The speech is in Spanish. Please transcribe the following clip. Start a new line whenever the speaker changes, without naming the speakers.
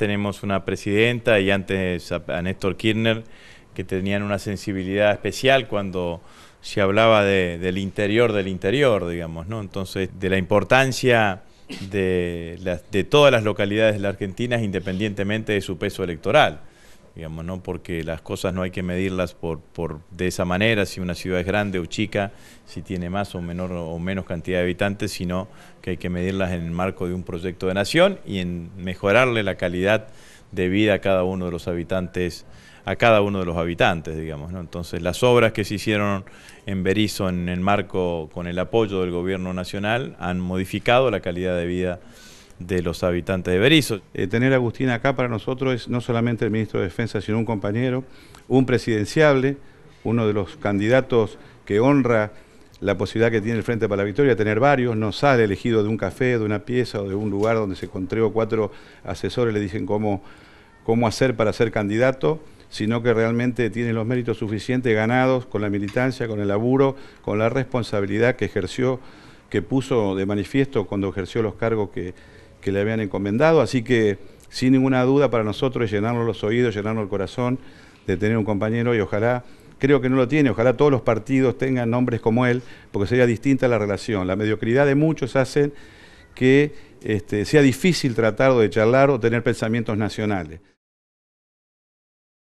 tenemos una presidenta y antes a, Néstor Kirchner que tenían una sensibilidad especial cuando se hablaba del interior del interior, digamos, ¿no? Entonces, de la importancia de, de todas las localidades de la Argentina independientemente de su peso electoral no porque las cosas no hay que medirlas por, de esa manera, si una ciudad es grande o chica, si tiene más o menor o menos cantidad de habitantes, sino que hay que medirlas en el marco de un proyecto de nación y en mejorarle la calidad de vida a cada uno de los habitantes, a cada uno de los habitantes, digamos, Entonces, las obras que se hicieron en Berizo en el marco con el apoyo del gobierno nacional
han modificado la
calidad de vida de los habitantes de Berizo.
Eh, tener a Agustín acá para nosotros es no solamente el ministro de Defensa, sino un compañero, un presidenciable, uno de los candidatos que honra la posibilidad que tiene el Frente para la Victoria, tener varios, no sale elegido de un café, de una pieza o de un lugar donde se encontró cuatro asesores le dicen cómo, cómo hacer para ser candidato, sino que realmente tiene los méritos suficientes ganados con la militancia, con el laburo, con la responsabilidad que ejerció, que puso de manifiesto cuando ejerció los cargos que, que le habían encomendado, así que sin ninguna duda para nosotros es llenarnos los oídos, llenarnos el corazón de tener un compañero y ojalá, creo que no lo tiene, ojalá todos los partidos tengan nombres como él, porque sería distinta la relación. La mediocridad de muchos hace que este, sea difícil tratar de charlar o tener pensamientos nacionales.